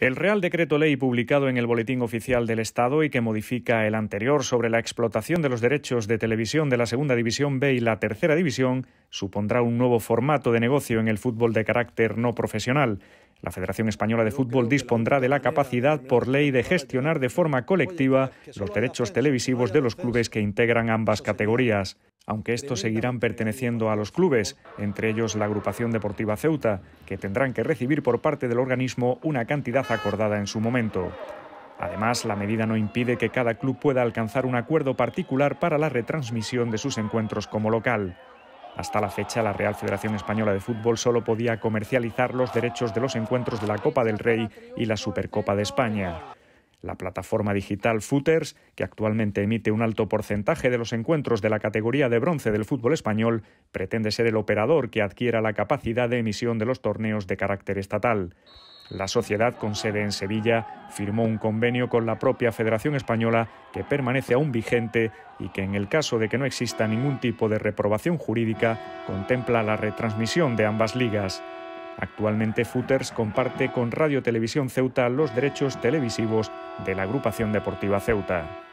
El Real Decreto Ley publicado en el Boletín Oficial del Estado y que modifica el anterior sobre la explotación de los derechos de televisión de la Segunda División B y la Tercera División supondrá un nuevo formato de negocio en el fútbol de carácter no profesional. La Federación Española de Fútbol dispondrá de la capacidad por ley de gestionar de forma colectiva los derechos televisivos de los clubes que integran ambas categorías aunque estos seguirán perteneciendo a los clubes, entre ellos la agrupación deportiva Ceuta, que tendrán que recibir por parte del organismo una cantidad acordada en su momento. Además, la medida no impide que cada club pueda alcanzar un acuerdo particular para la retransmisión de sus encuentros como local. Hasta la fecha, la Real Federación Española de Fútbol solo podía comercializar los derechos de los encuentros de la Copa del Rey y la Supercopa de España. La plataforma digital Footers, que actualmente emite un alto porcentaje de los encuentros de la categoría de bronce del fútbol español, pretende ser el operador que adquiera la capacidad de emisión de los torneos de carácter estatal. La sociedad con sede en Sevilla firmó un convenio con la propia Federación Española que permanece aún vigente y que en el caso de que no exista ningún tipo de reprobación jurídica contempla la retransmisión de ambas ligas. Actualmente Footers comparte con Radio Televisión Ceuta los derechos televisivos de la agrupación deportiva Ceuta.